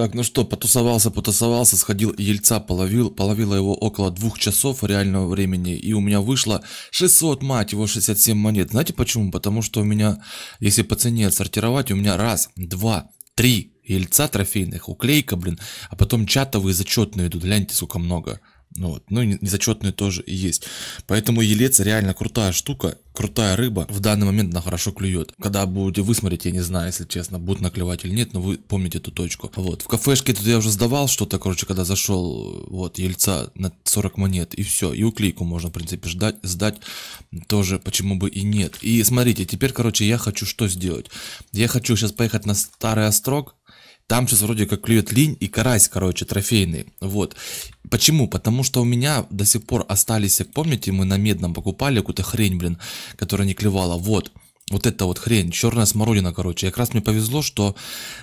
Так, ну что, потусовался, потусовался, сходил ельца, половил, половила его около двух часов реального времени, и у меня вышло 600, мать его, 67 монет. Знаете почему? Потому что у меня, если по цене сортировать, у меня раз, два, три ельца трофейных, уклейка, блин, а потом чатовые зачетные идут, гляньте, сколько много. Ну вот. Ну, и незачетные тоже есть. Поэтому елец реально крутая штука, крутая рыба. В данный момент она хорошо клюет. Когда будете высмотреть, я не знаю, если честно, будет наклевать или нет, но вы помните эту точку. Вот. В кафешке тут я уже сдавал что-то, короче, когда зашел, вот, ельца на 40 монет, и все. И уклейку можно, в принципе, ждать, сдать тоже, почему бы и нет. И смотрите, теперь, короче, я хочу что сделать? Я хочу сейчас поехать на Старый Острог, там сейчас вроде как клюет линь и карась, короче, трофейный. Вот. Почему? Потому что у меня до сих пор остались, помните, мы на медном покупали какую-то хрень, блин, которая не клевала. Вот. Вот это вот хрень, черная смородина, короче. И как раз мне повезло, что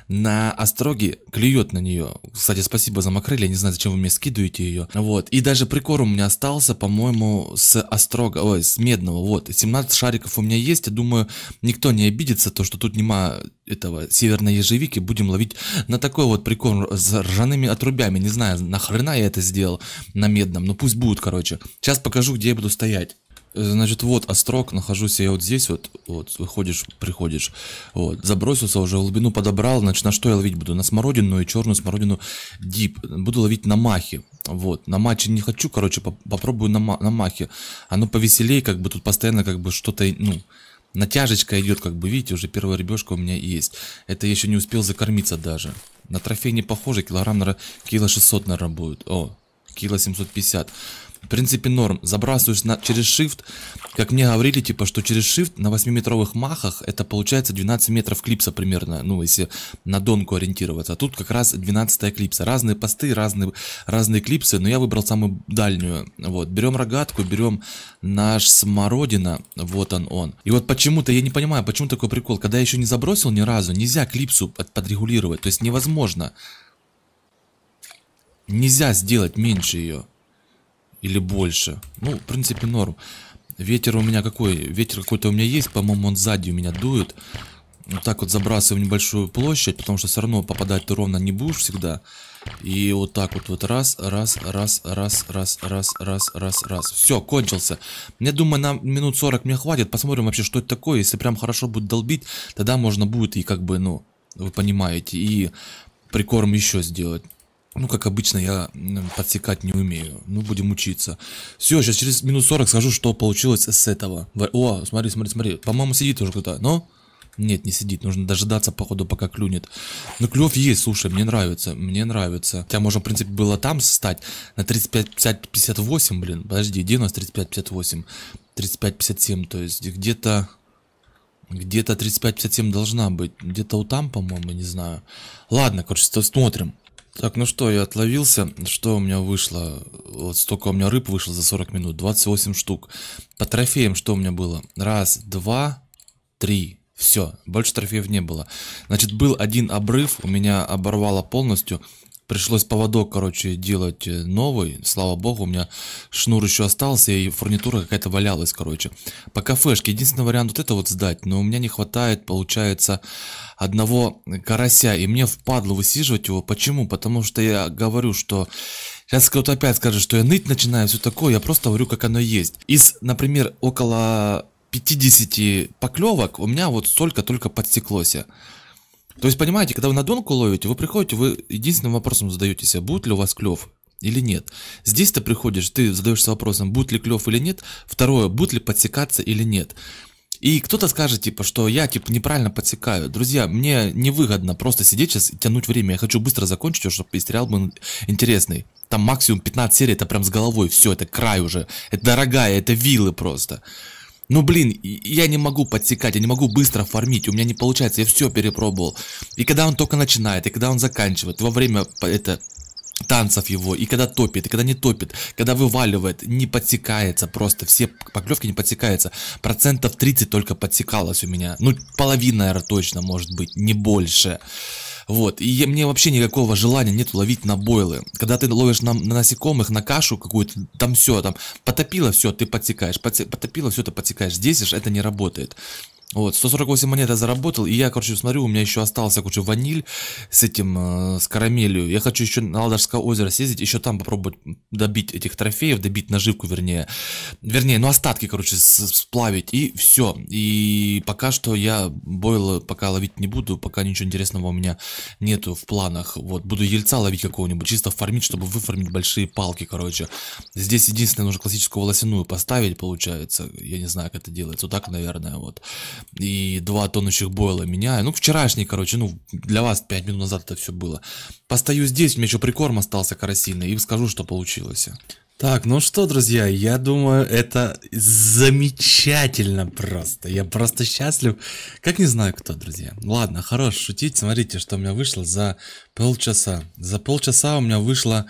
на остроге клюет на нее. Кстати, спасибо за макрель, я не знаю, зачем вы мне скидываете ее. Вот, и даже прикор у меня остался, по-моему, с острога, ой, с медного, вот. 17 шариков у меня есть, я думаю, никто не обидится, то, что тут нема этого северной ежевики, будем ловить на такой вот прикор с ржаными отрубями. Не знаю, нахрена я это сделал на медном, но пусть будут, короче. Сейчас покажу, где я буду стоять. Значит, вот острог, а нахожусь я вот здесь вот, вот, выходишь, приходишь, вот, забросился уже, глубину подобрал, значит, на что я ловить буду? На смородину и черную смородину дип, буду ловить на махе, вот, на матче не хочу, короче, поп попробую на, на махе, оно повеселее, как бы, тут постоянно, как бы, что-то, ну, натяжечка идет, как бы, видите, уже первая рыбешка у меня есть, это я еще не успел закормиться даже, на трофей не похоже, килограмм, наверное, кило 600, наверное, будет, о, кило 750. В принципе, норм. Забрасываешь на, через shift. Как мне говорили, типа, что через shift на 8-метровых махах это получается 12 метров клипса примерно. Ну, если на донку ориентироваться. А тут как раз 12 клипса. Разные посты, разные, разные клипсы. Но я выбрал самую дальнюю. Вот. Берем рогатку, берем наш смородина. Вот он он. И вот почему-то, я не понимаю, почему такой прикол. Когда я еще не забросил ни разу, нельзя клипсу подрегулировать. То есть невозможно. Нельзя сделать меньше ее. Или больше. Ну, в принципе, норм. Ветер у меня какой? Ветер какой-то у меня есть. По-моему, он сзади у меня дует. Вот так вот забрасываю небольшую площадь, потому что все равно попадать ты ровно не будешь всегда. И вот так вот, вот раз, раз, раз, раз, раз, раз, раз, раз, раз. Все, кончился. Я думаю, на минут 40 мне хватит. Посмотрим вообще, что это такое. Если прям хорошо будет долбить, тогда можно будет и как бы, ну, вы понимаете, и прикорм еще сделать. Ну, как обычно, я подсекать не умею. Ну, будем учиться. Все, сейчас через минут 40 скажу, что получилось с этого. О, смотри, смотри, смотри. По-моему, сидит уже кто-то. Но... Нет, не сидит. Нужно дожидаться, походу, пока клюнет. Но ну, клев есть, слушай, мне нравится. Мне нравится. Хотя можно, в принципе, было там стать. На 35-58, блин. Подожди, где у нас 35-58? 35-57, то есть где-то... Где-то 35-57 должна быть. Где-то у там, по-моему, не знаю. Ладно, короче, смотрим. Так, ну что, я отловился. Что у меня вышло? Вот столько у меня рыб вышло за 40 минут. 28 штук. По трофеям что у меня было? Раз, два, три. Все, больше трофеев не было. Значит, был один обрыв, у меня оборвало полностью пришлось поводок, короче, делать э, новый. Слава богу, у меня шнур еще остался, и фурнитура какая-то валялась, короче. По кафешке. Единственный вариант вот это вот сдать, но у меня не хватает, получается, одного карася, и мне впадло высиживать его. Почему? Потому что я говорю, что... Сейчас кто-то опять скажет, что я ныть начинаю, все такое, я просто говорю, как оно есть. Из, например, около 50 поклевок у меня вот столько только подстеклося. То есть, понимаете, когда вы на донку ловите, вы приходите, вы единственным вопросом задаетесь себе, а будет ли у вас клев или нет. Здесь ты приходишь, ты задаешься вопросом, будет ли клев или нет. Второе, будет ли подсекаться или нет. И кто-то скажет, типа, что я, типа, неправильно подсекаю. Друзья, мне невыгодно просто сидеть сейчас и тянуть время. Я хочу быстро закончить, чтобы сериал был интересный. Там максимум 15 серий, это прям с головой, все, это край уже. Это дорогая, это вилы просто. Ну блин, я не могу подсекать, я не могу быстро фармить, у меня не получается, я все перепробовал. И когда он только начинает, и когда он заканчивает, во время это, танцев его, и когда топит, и когда не топит, когда вываливает, не подсекается просто, все поклевки не подсекаются. Процентов 30 только подсекалось у меня. Ну, половина, наверное, точно может быть, не больше. Вот, и мне вообще никакого желания нет ловить на бойлы. Когда ты ловишь на, на насекомых, на кашу какую-то, там все, там потопило все, ты подтекаешь, потопило все, ты подтекаешь. Здесь же это не работает. Вот, 148 монет я заработал, и я, короче, смотрю, у меня еще остался, короче, ваниль с этим, э, с карамелью. Я хочу еще на Ладожское озеро съездить, еще там попробовать добить этих трофеев, добить наживку, вернее. Вернее, ну, остатки, короче, сплавить, и все. И пока что я бойла пока ловить не буду, пока ничего интересного у меня нету в планах. Вот, буду ельца ловить какого-нибудь, чисто фармить, чтобы выформить большие палки, короче. Здесь единственное, нужно классическую волосяную поставить, получается. Я не знаю, как это делается, вот так, наверное, вот и два тонущих бойла меняю. Ну, вчерашний, короче, ну, для вас 5 минут назад это все было. Постою здесь, у меня еще прикорм остался карасильный, и скажу, что получилось. Так, ну что, друзья, я думаю, это замечательно просто. Я просто счастлив. Как не знаю кто, друзья. Ну ладно, хорош шутить. Смотрите, что у меня вышло за полчаса. За полчаса у меня вышло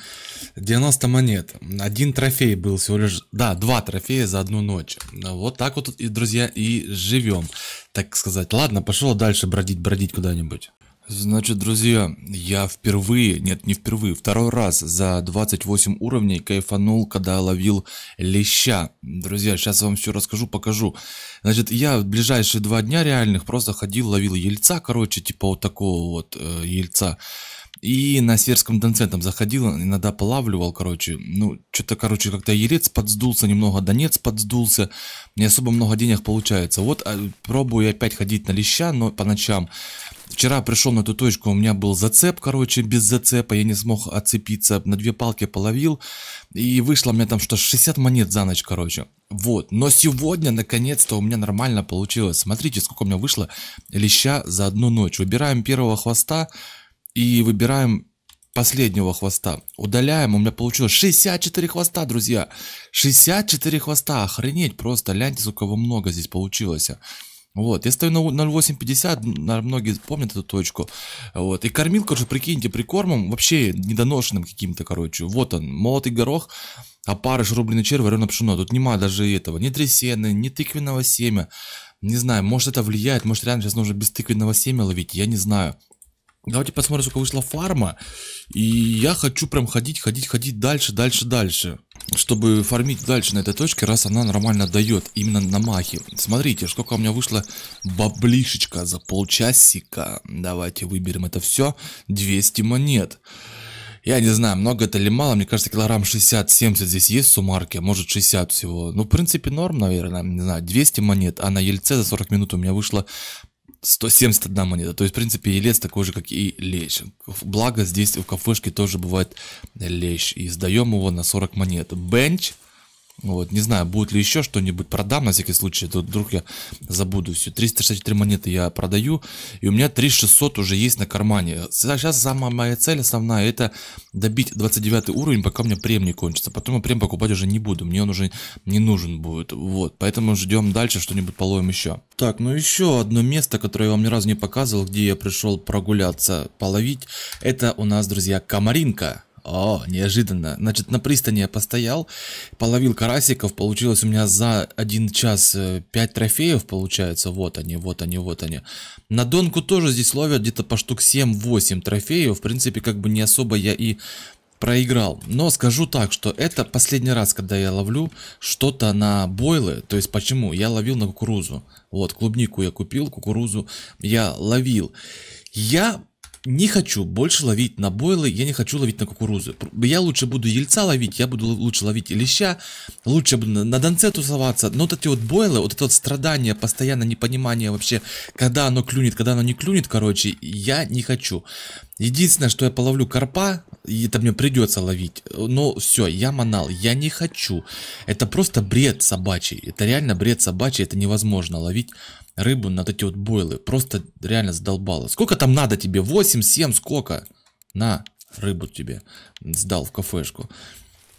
90 монет. Один трофей был всего лишь... Да, два трофея за одну ночь. Вот так вот, и, друзья, и живем, так сказать. Ладно, пошел дальше бродить-бродить куда-нибудь. Значит, друзья, я впервые, нет, не впервые, второй раз за 28 уровней кайфанул, когда ловил леща. Друзья, сейчас я вам все расскажу, покажу. Значит, я в ближайшие два дня реальных просто ходил, ловил ельца, короче, типа вот такого вот э, ельца. И на сельском донце там заходил, иногда полавливал, короче. Ну, что-то, короче, как-то ерец подсдулся, немного донец подсдулся. Не особо много денег получается. Вот а, пробую опять ходить на леща, но по ночам. Вчера пришел на эту точку, у меня был зацеп, короче, без зацепа, я не смог отцепиться, на две палки половил, и вышло у меня там что 60 монет за ночь, короче. Вот, но сегодня, наконец-то, у меня нормально получилось. Смотрите, сколько у меня вышло леща за одну ночь. Выбираем первого хвоста и выбираем последнего хвоста. Удаляем, у меня получилось 64 хвоста, друзья. 64 хвоста, охренеть просто. Ляньте, сколько много здесь получилось. Вот, я стою на 0,850, многие помнят эту точку. Вот, и кормил, короче, прикиньте, прикормом, вообще недоношенным каким-то, короче. Вот он, молотый горох, опарыш, а рубленый червь, вареное пшено. Тут нема даже этого, ни дресены, ни тыквенного семя. Не знаю, может это влияет, может реально сейчас нужно без тыквенного семя ловить, я не знаю. Давайте посмотрим, сколько вышла фарма. И я хочу прям ходить, ходить, ходить дальше, дальше, дальше чтобы фармить дальше на этой точке, раз она нормально дает, именно на махе. Смотрите, сколько у меня вышло баблишечка за полчасика. Давайте выберем это все. 200 монет. Я не знаю, много это или мало, мне кажется, килограмм 60-70 здесь есть в сумарке, а может 60 всего. Ну, в принципе, норм, наверное, не знаю, 200 монет, а на Ельце за 40 минут у меня вышло 171 монета. То есть, в принципе, и елец такой же, как и лещ. Благо, здесь в кафешке тоже бывает лещ. И сдаем его на 40 монет. Бенч ну вот, не знаю, будет ли еще что-нибудь продам, на всякий случай, то вдруг я забуду все. 364 монеты я продаю, и у меня 3600 уже есть на кармане. Сейчас самая моя цель основная, это добить 29 уровень, пока у меня прем не кончится. Потом я прем покупать уже не буду, мне он уже не нужен будет. Вот, поэтому ждем дальше, что-нибудь половим еще. Так, ну еще одно место, которое я вам ни разу не показывал, где я пришел прогуляться, половить, это у нас, друзья, комаринка. О, «А, неожиданно. Значит, на пристани я постоял, половил карасиков, получилось у меня за один час э, пять трофеев, получается, вот они, вот они, вот они. На Донку тоже здесь ловят где-то по штук 7-8 трофеев, в принципе, как бы не особо я и проиграл. Но скажу так, что это последний раз, когда я ловлю что-то на бойлы. То есть почему? Я ловил на кукурузу. Вот, клубнику я купил, кукурузу я ловил. Я не хочу больше ловить на бойлы, я не хочу ловить на кукурузу. Я лучше буду ельца ловить, я буду лучше ловить леща, лучше буду на донце тусоваться. Но вот эти вот бойлы, вот это вот страдание, постоянное непонимание вообще, когда оно клюнет, когда оно не клюнет, короче, я не хочу. Единственное, что я половлю карпа, и это мне придется ловить. Но все, я манал, я не хочу. Это просто бред собачий. Это реально бред собачий, это невозможно ловить рыбу на вот эти вот бойлы. Просто реально задолбало. Сколько там надо тебе? 8, 7, сколько? На, рыбу тебе сдал в кафешку.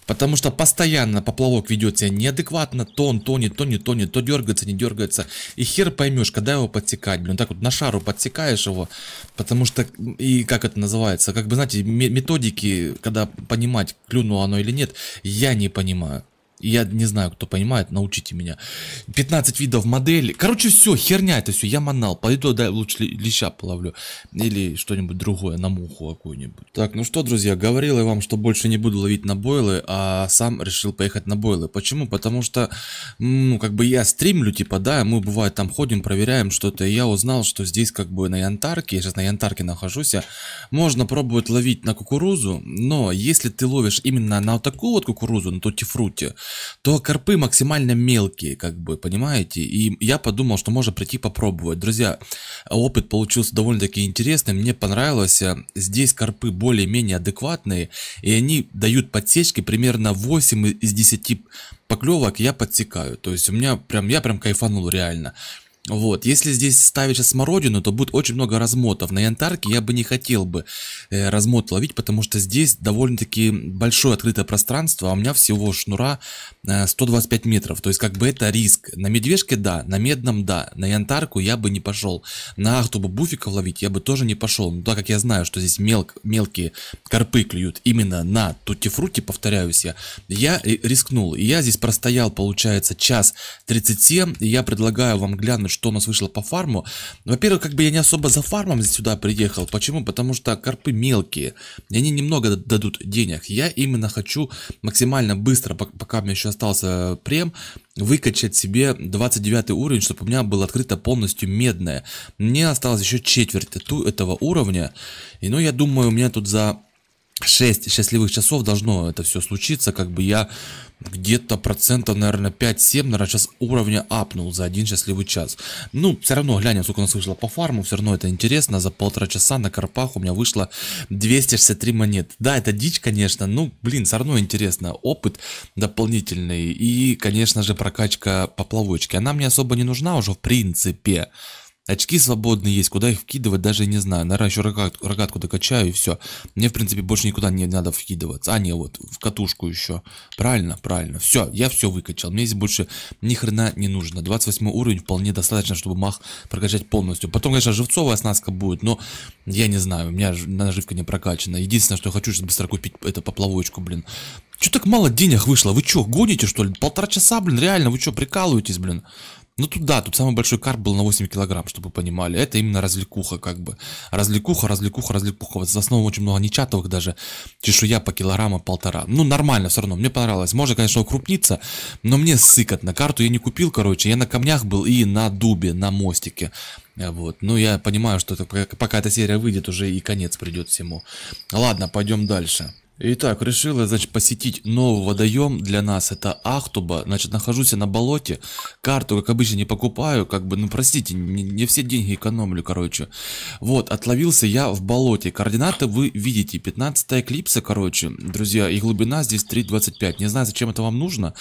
Потому что постоянно поплавок ведет себя неадекватно, то он тонет, то не тонет, то дергается, не дергается. И хер поймешь, когда его подсекать, блин, так вот на шару подсекаешь его, потому что, и как это называется, как бы, знаете, методики, когда понимать, клюнуло оно или нет, я не понимаю. Я не знаю, кто понимает, научите меня. 15 видов моделей. Короче, все, херня это все. Я манал. Пойду да, лучше леща половлю. Или что-нибудь другое, на муху какую-нибудь. Так, ну что, друзья, говорил я вам, что больше не буду ловить на бойлы, а сам решил поехать на бойлы. Почему? Потому что, ну, как бы я стримлю, типа, да, мы бывает там ходим, проверяем что-то. И я узнал, что здесь как бы на янтарке, я сейчас на янтарке нахожусь, а, можно пробовать ловить на кукурузу, но если ты ловишь именно на вот такую вот кукурузу, на тотифруте, то карпы максимально мелкие, как бы, понимаете? И я подумал, что можно прийти попробовать. Друзья, опыт получился довольно-таки интересный, мне понравилось. Здесь карпы более-менее адекватные, и они дают подсечки примерно 8 из 10 поклевок я подсекаю. То есть у меня прям, я прям кайфанул реально. Вот, если здесь ставить сейчас смородину, то будет очень много размотов. На янтарке я бы не хотел бы э, размот ловить, потому что здесь довольно-таки большое открытое пространство, а у меня всего шнура э, 125 метров. То есть как бы это риск. На медвежке да, на медном да, на янтарку я бы не пошел. На ахту бы буфиков ловить я бы тоже не пошел. Но так как я знаю, что здесь мелк, мелкие карпы клюют именно на тутифруте, повторяюсь я, я э, рискнул. И я здесь простоял, получается, час 37, и я предлагаю вам глянуть, что у нас вышло по фарму. Во-первых, как бы я не особо за фармом сюда приехал. Почему? Потому что карпы мелкие. И они немного дадут денег. Я именно хочу максимально быстро, пока у меня еще остался прем, выкачать себе 29 уровень, чтобы у меня было открыто полностью медное. Мне осталось еще четверть этого уровня. И ну, я думаю, у меня тут за 6 счастливых часов должно это все случиться. Как бы я где-то процентов, наверное, 5-7, наверное, сейчас уровня апнул за один счастливый час. Ну, все равно глянем, сколько у нас вышло по фарму, все равно это интересно. За полтора часа на карпах у меня вышло 263 монет. Да, это дичь, конечно, ну, блин, все равно интересно. Опыт дополнительный и, конечно же, прокачка поплавочки. Она мне особо не нужна уже, в принципе. Очки свободные есть, куда их вкидывать, даже не знаю. Наверное, еще рогатку, рогатку докачаю и все. Мне, в принципе, больше никуда не надо вкидываться. А, не, вот, в катушку еще. Правильно, правильно. Все, я все выкачал. Мне здесь больше ни хрена не нужно. 28 уровень вполне достаточно, чтобы мах прокачать полностью. Потом, конечно, живцовая оснастка будет, но я не знаю, у меня наживка не прокачана. Единственное, что я хочу, сейчас быстро купить это поплавочку, блин. Че так мало денег вышло? Вы что, гоните, что ли? Полтора часа, блин, реально, вы что, прикалываетесь, блин? Ну тут да, тут самый большой карп был на 8 килограмм, чтобы вы понимали. Это именно развлекуха, как бы. Развлекуха, развлекуха, развлекуха. Вот за основу очень много нечатовых даже. Чешуя по килограмма полтора. Ну нормально все равно, мне понравилось. Можно, конечно, укрупниться, но мне сыкот. На карту я не купил, короче. Я на камнях был и на дубе, на мостике. Э, вот. Ну я понимаю, что это, пока эта серия выйдет, уже и конец придет всему. Ладно, пойдем дальше. Итак, решил я, значит, посетить новый водоем для нас, это Ахтуба, значит, нахожусь я на болоте, карту, как обычно, не покупаю, как бы, ну, простите, не, не все деньги экономлю, короче. Вот, отловился я в болоте, координаты вы видите, 15 эклипса, короче, друзья, и глубина здесь 3.25, не знаю, зачем это вам нужно,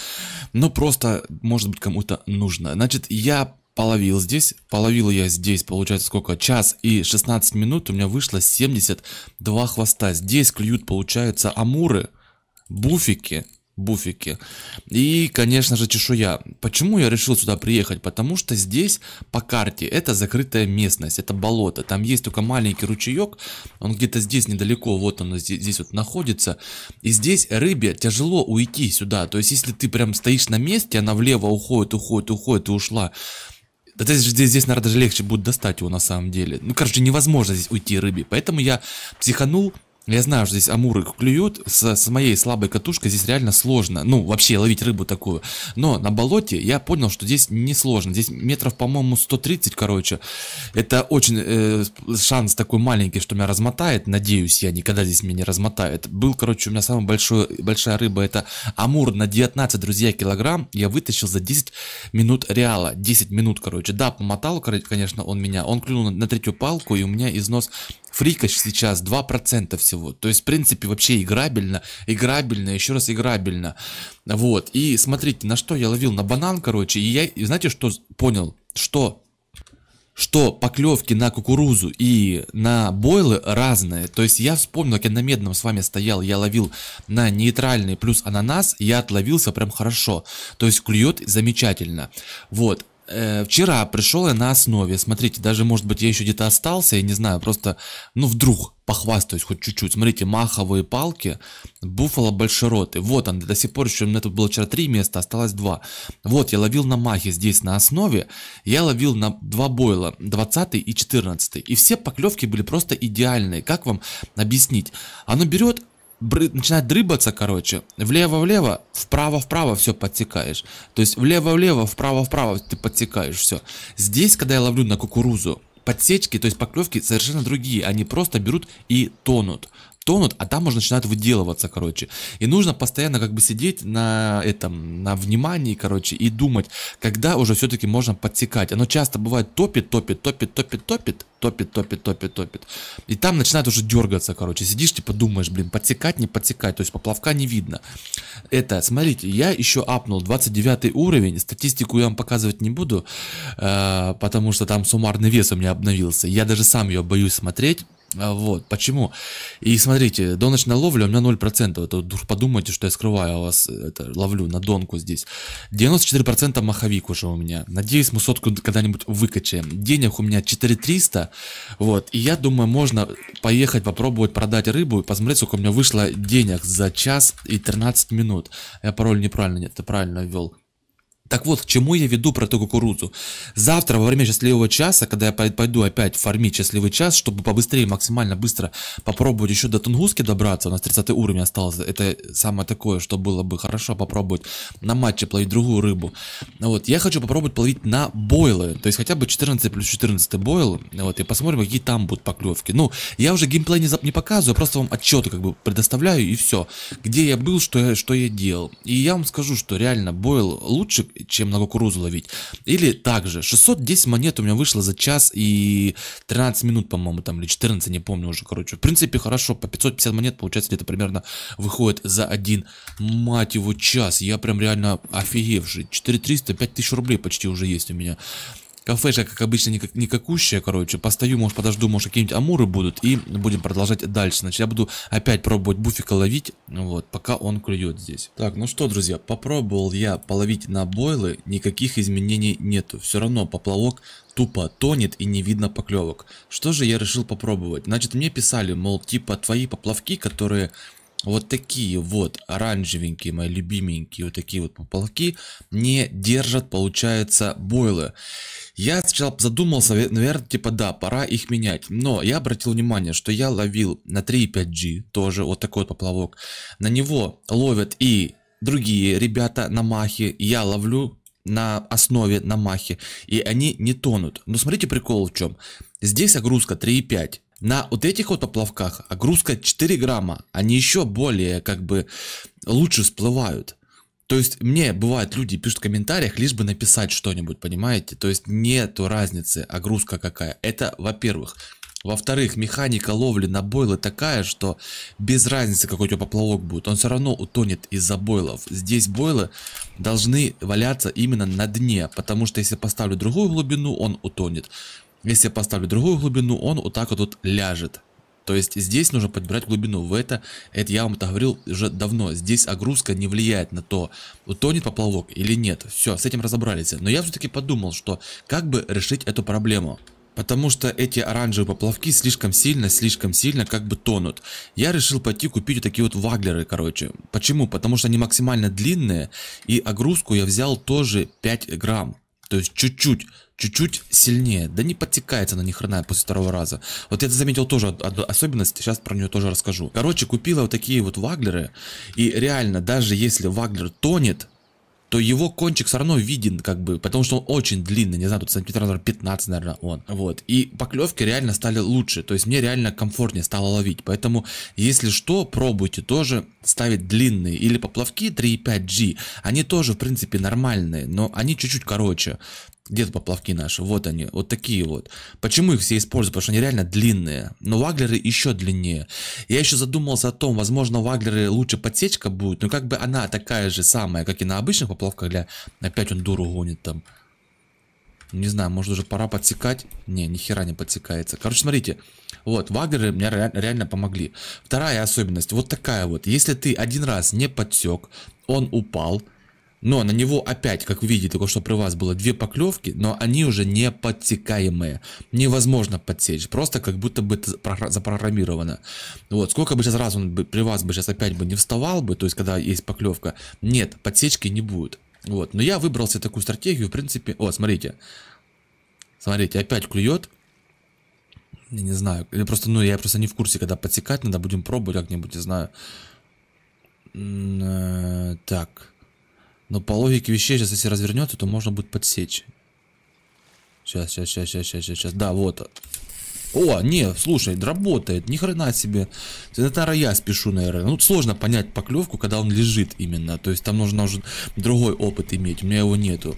но просто, может быть, кому-то нужно. Значит, я половил здесь, половил я здесь, получается сколько, час и 16 минут, у меня вышло 72 хвоста. Здесь клюют, получается, амуры, буфики, буфики. И, конечно же, чешуя. Почему я решил сюда приехать? Потому что здесь по карте это закрытая местность, это болото. Там есть только маленький ручеек, он где-то здесь недалеко, вот он здесь, здесь вот находится. И здесь рыбе тяжело уйти сюда. То есть, если ты прям стоишь на месте, она влево уходит, уходит, уходит и ушла, да здесь, здесь, здесь, наверное, даже легче будет достать его на самом деле. Ну, короче, невозможно здесь уйти рыбе. Поэтому я психанул, я знаю, что здесь амуры клюют, с, с моей слабой катушкой здесь реально сложно, ну, вообще ловить рыбу такую. Но на болоте я понял, что здесь не сложно, здесь метров, по-моему, 130, короче. Это очень э, шанс такой маленький, что меня размотает, надеюсь, я никогда здесь меня не размотает. Был, короче, у меня самая большая, большая рыба, это амур на 19, друзья, килограмм, я вытащил за 10 минут реала, 10 минут, короче. Да, помотал, конечно, он меня, он клюнул на, на третью палку, и у меня износ Фрикач сейчас 2% всего. То есть, в принципе, вообще играбельно, играбельно, еще раз играбельно. Вот. И смотрите, на что я ловил? На банан, короче. И я, и знаете, что понял? Что что поклевки на кукурузу и на бойлы разные. То есть я вспомнил, как я на медном с вами стоял, я ловил на нейтральный плюс ананас, я отловился прям хорошо. То есть клюет замечательно. Вот. Э, вчера пришел я на основе. Смотрите, даже, может быть, я еще где-то остался, я не знаю, просто, ну, вдруг похвастаюсь хоть чуть-чуть. Смотрите, маховые палки, буфало большероты. Вот он, до сих пор еще у меня тут было вчера три места, осталось два. Вот, я ловил на махе здесь на основе, я ловил на два бойла, 20 и 14. И все поклевки были просто идеальные. Как вам объяснить? Оно берет начинает дрыбаться, короче, влево-влево, вправо-вправо все подтекаешь. То есть влево-влево, вправо-вправо ты подтекаешь все. Здесь, когда я ловлю на кукурузу, подсечки, то есть поклевки совершенно другие. Они просто берут и тонут тонут, а там уже начинают выделываться, короче. И нужно постоянно как бы сидеть на этом, на внимании, короче, и думать, когда уже все-таки можно подсекать. Оно часто бывает топит, топит, топит, топит, топит, топит, топит, топит, топит. И там начинает уже дергаться, короче. Сидишь, типа думаешь, блин, подсекать, не подсекать. То есть поплавка не видно. Это, смотрите, я еще апнул 29 уровень. Статистику я вам показывать не буду, э, потому что там суммарный вес у меня обновился. Я даже сам ее боюсь смотреть. А, вот, почему? И смотрите, доночная ловля у меня 0%. Это подумайте, что я скрываю, а вас это, ловлю на донку здесь. 94% маховик уже у меня. Надеюсь, мы сотку когда-нибудь выкачаем. Денег у меня 4300. Вот, и я думаю, можно поехать попробовать продать рыбу и посмотреть, сколько у меня вышло денег за час и 13 минут. Я пароль неправильно, нет, ты правильно ввел. Так вот, к чему я веду про эту кукурузу. Завтра во время счастливого часа, когда я пойду опять фармить счастливый час, чтобы побыстрее, максимально быстро попробовать еще до Тунгуски добраться, у нас 30 уровень остался, это самое такое, что было бы хорошо попробовать на матче плавить другую рыбу. Вот, я хочу попробовать плавить на бойлы, то есть хотя бы 14 плюс 14 бойл, вот, и посмотрим, какие там будут поклевки. Ну, я уже геймплей не, не показываю, я просто вам отчеты как бы предоставляю и все. Где я был, что я, что я делал. И я вам скажу, что реально бойл лучше чем на кукурузу ловить. Или также, 610 монет у меня вышло за час и 13 минут, по-моему, там, или 14, не помню уже, короче. В принципе, хорошо, по 550 монет, получается, где-то примерно выходит за один, мать его, час. Я прям реально офигевший. 4300, 5000 рублей почти уже есть у меня. Кафешка, как обычно, никак, никакущая, короче. Постою, может, подожду, может, какие-нибудь амуры будут. И будем продолжать дальше. Значит, я буду опять пробовать буфика ловить, ну вот, пока он клюет здесь. Так, ну что, друзья, попробовал я половить на бойлы. Никаких изменений нету. Все равно поплавок тупо тонет и не видно поклевок. Что же я решил попробовать? Значит, мне писали, мол, типа, твои поплавки, которые вот такие вот оранжевенькие, мои любименькие, вот такие вот поплавки не держат, получается, бойлы. Я сначала задумался, наверное, типа, да, пора их менять. Но я обратил внимание, что я ловил на 3,5G, тоже вот такой вот поплавок. На него ловят и другие ребята на махе. Я ловлю на основе на махе, и они не тонут. Но смотрите прикол в чем. Здесь загрузка 3,5. На вот этих вот поплавках огрузка 4 грамма, они еще более как бы лучше всплывают. То есть мне бывает люди пишут в комментариях, лишь бы написать что-нибудь, понимаете? То есть нету разницы, огрузка какая. Это во-первых. Во-вторых, механика ловли на бойлы такая, что без разницы какой у тебя поплавок будет, он все равно утонет из-за бойлов. Здесь бойлы должны валяться именно на дне, потому что если поставлю другую глубину, он утонет. Если я поставлю другую глубину, он вот так вот, тут ляжет. То есть здесь нужно подбирать глубину. В это, это я вам это говорил уже давно. Здесь огрузка не влияет на то, утонет поплавок или нет. Все, с этим разобрались. Но я все-таки подумал, что как бы решить эту проблему. Потому что эти оранжевые поплавки слишком сильно, слишком сильно как бы тонут. Я решил пойти купить вот такие вот ваглеры, короче. Почему? Потому что они максимально длинные. И огрузку я взял тоже 5 грамм. То есть чуть-чуть чуть-чуть сильнее. Да не подтекается она ни хрена после второго раза. Вот я заметил тоже особенность, сейчас про нее тоже расскажу. Короче, купила вот такие вот ваглеры, и реально, даже если ваглер тонет, то его кончик все равно виден, как бы, потому что он очень длинный, не знаю, тут сантиметр 15, наверное, он. Вот. И поклевки реально стали лучше, то есть мне реально комфортнее стало ловить. Поэтому, если что, пробуйте тоже ставить длинные или поплавки 3,5G. Они тоже, в принципе, нормальные, но они чуть-чуть короче где поплавки наши, вот они, вот такие вот. Почему их все используют? Потому что они реально длинные. Но ваглеры еще длиннее. Я еще задумался о том, возможно, ваглеры лучше подсечка будет, но как бы она такая же самая, как и на обычных поплавках, для... опять он дуру гонит там. Не знаю, может уже пора подсекать? Не, нихера не подсекается. Короче, смотрите. Вот, ваглеры мне реально помогли. Вторая особенность, вот такая вот. Если ты один раз не подсек, он упал, но на него опять, как вы видите, только что при вас было две поклевки, но они уже не подтекаемые. Невозможно подсечь, просто как будто бы это запрограммировано. Вот, сколько бы сейчас раз он бы, при вас бы сейчас опять бы не вставал бы, то есть когда есть поклевка, нет, подсечки не будет. Вот, но я выбрал себе такую стратегию, в принципе, Вот смотрите, смотрите, опять клюет, я не знаю, я просто, ну, я просто не в курсе, когда подсекать надо, будем пробовать как-нибудь, не знаю. Э, так, но по логике вещей, сейчас если развернется, то можно будет подсечь. Сейчас, сейчас, сейчас, сейчас, сейчас, сейчас. Да, вот. О, не, слушай, работает, ни хрена себе. Это я спешу, наверное. Ну, сложно понять поклевку, когда он лежит именно. То есть там нужно уже другой опыт иметь, у меня его нету.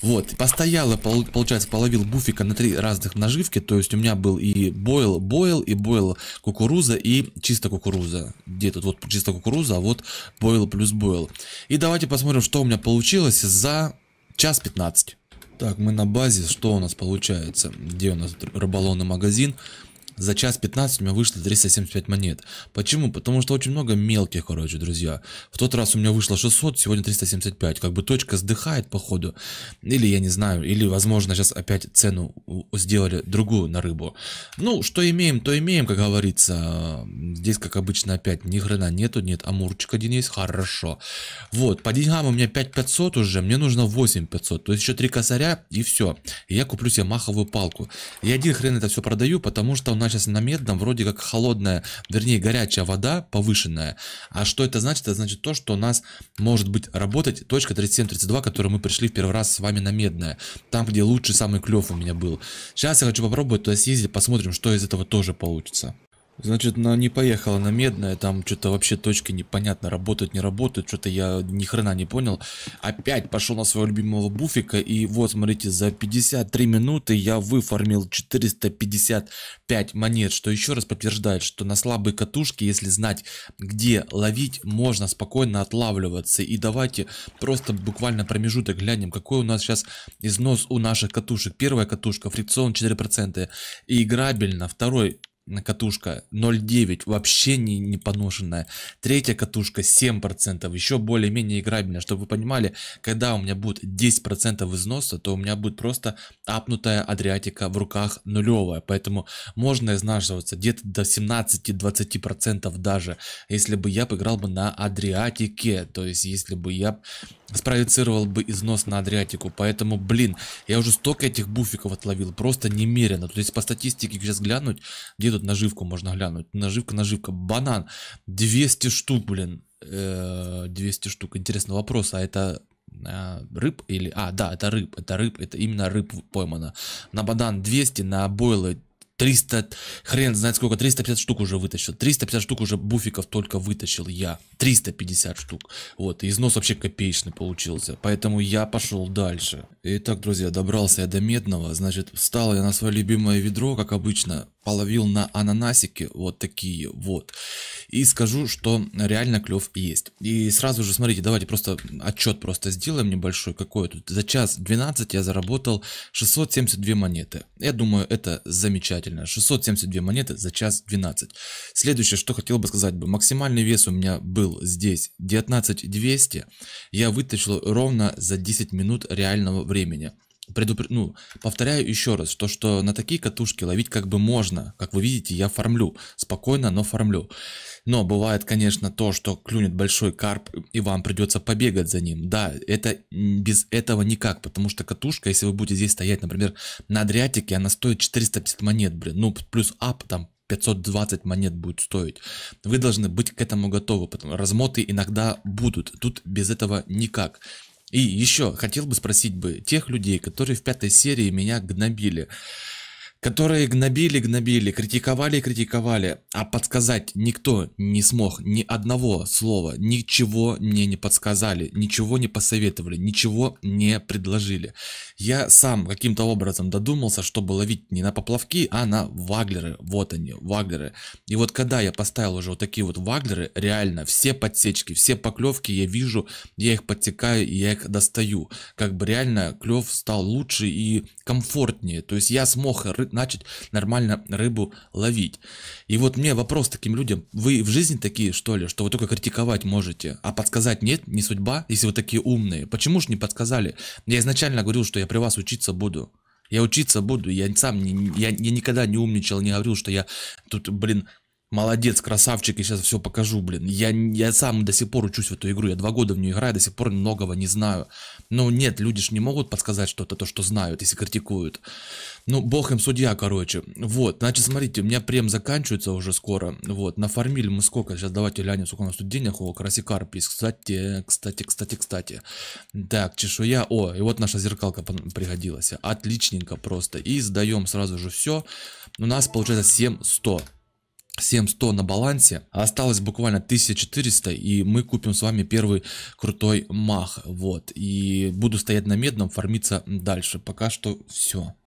Вот, постояло, получается, половил буфика на три разных наживки, то есть у меня был и бойл, бойл, и бойл кукуруза, и чисто кукуруза. Где тут вот чисто кукуруза, а вот бойл плюс бойл. И давайте посмотрим, что у меня получилось за час 15. Так, мы на базе. Что у нас получается? Где у нас рыболовный магазин? За час 15 у меня вышло 375 монет. Почему? Потому что очень много мелких, короче, друзья. В тот раз у меня вышло 600, сегодня 375. Как бы точка сдыхает, походу. Или я не знаю, или, возможно, сейчас опять цену сделали другую на рыбу. Ну, что имеем, то имеем, как говорится. Здесь, как обычно, опять ни хрена нету. Нет, амурчик один есть, хорошо. Вот, по деньгам у меня 5500 уже, мне нужно 8500. То есть еще 3 косаря и все. И я куплю себе маховую палку. И один хрен это все продаю, потому что у нас она сейчас на медном, вроде как холодная, вернее, горячая вода повышенная. А что это значит? Это значит то, что у нас может быть работать точка 37-32, которую мы пришли в первый раз с вами на медное. Там, где лучший самый клев у меня был. Сейчас я хочу попробовать туда съездить, посмотрим, что из этого тоже получится. Значит, она не поехала на Медное, там что-то вообще точки непонятно, работают, не работают, что-то я ни хрена не понял. Опять пошел на своего любимого буфика, и вот, смотрите, за 53 минуты я выформил 455 монет, что еще раз подтверждает, что на слабые катушки, если знать, где ловить, можно спокойно отлавливаться. И давайте просто буквально промежуток глянем, какой у нас сейчас износ у наших катушек. Первая катушка, фрикцион 4%, и играбельно, второй на катушка 0.9 вообще не, не поношенная. Третья катушка 7%, процентов еще более-менее играбельная. Чтобы вы понимали, когда у меня будет 10% процентов износа, то у меня будет просто апнутая Адриатика в руках нулевая. Поэтому можно изнаживаться где-то до 17-20% процентов даже, если бы я поиграл бы на Адриатике. То есть, если бы я спровоцировал бы износ на Адриатику. Поэтому, блин, я уже столько этих буфиков отловил, просто немерено. То есть, по статистике сейчас глянуть, где-то тут наживку можно глянуть. Наживка, наживка. Банан. 200 штук, блин. 200 э, штук. Интересный вопрос. А это э, рыб или... А, да, это рыб. Это рыб. Это именно рыб поймана. На банан 200, на бойлы 300, хрен знает сколько, 350 штук уже вытащил. 350 штук уже буфиков только вытащил я. 350 штук. Вот, и износ вообще копеечный получился. Поэтому я пошел дальше. Итак, друзья, добрался я до Медного. Значит, встал я на свое любимое ведро, как обычно. Половил на ананасики, вот такие вот. И скажу, что реально клев есть. И сразу же, смотрите, давайте просто отчет просто сделаем небольшой. Какой тут? За час 12 я заработал 672 монеты. Я думаю, это замечательно замечательно. 672 монеты за час 12. Следующее, что хотел бы сказать бы. Максимальный вес у меня был здесь 19200. Я вытащил ровно за 10 минут реального времени предупр... ну, повторяю еще раз, то, что на такие катушки ловить как бы можно. Как вы видите, я фармлю. Спокойно, но фармлю. Но бывает, конечно, то, что клюнет большой карп, и вам придется побегать за ним. Да, это без этого никак, потому что катушка, если вы будете здесь стоять, например, на Адриатике, она стоит 450 монет, блин. Ну, плюс ап там 520 монет будет стоить. Вы должны быть к этому готовы, потому размоты иногда будут. Тут без этого никак. И еще хотел бы спросить бы тех людей, которые в пятой серии меня гнобили которые гнобили, гнобили, критиковали, критиковали, а подсказать никто не смог, ни одного слова, ничего мне не подсказали, ничего не посоветовали, ничего не предложили. Я сам каким-то образом додумался, чтобы ловить не на поплавки, а на ваглеры, вот они, ваглеры. И вот когда я поставил уже вот такие вот ваглеры, реально все подсечки, все поклевки я вижу, я их подтекаю и я их достаю. Как бы реально клев стал лучше и комфортнее, то есть я смог начать нормально рыбу ловить. И вот мне вопрос таким людям, вы в жизни такие, что ли, что вы только критиковать можете, а подсказать нет, не судьба, если вы такие умные? Почему же не подсказали? Я изначально говорил, что я при вас учиться буду. Я учиться буду, я сам, не, я, я никогда не умничал, не говорил, что я тут, блин, Молодец, красавчик, я сейчас все покажу, блин. Я, я сам до сих пор учусь в эту игру, я два года в нее играю, до сих пор многого не знаю. Но нет, люди же не могут подсказать что-то, то, что знают, если критикуют. Ну, бог им судья, короче. Вот, значит, смотрите, у меня прем заканчивается уже скоро. Вот, нафармили мы сколько, сейчас давайте глянем, сколько у нас тут денег. О, красикарпис, кстати, кстати, кстати, кстати. Так, чешуя, о, и вот наша зеркалка пригодилась. Отличненько просто. И сдаем сразу же все. У нас получается 7100. 7100 на балансе, а осталось буквально 1400, и мы купим с вами первый крутой мах, вот, и буду стоять на медном, фармиться дальше, пока что все.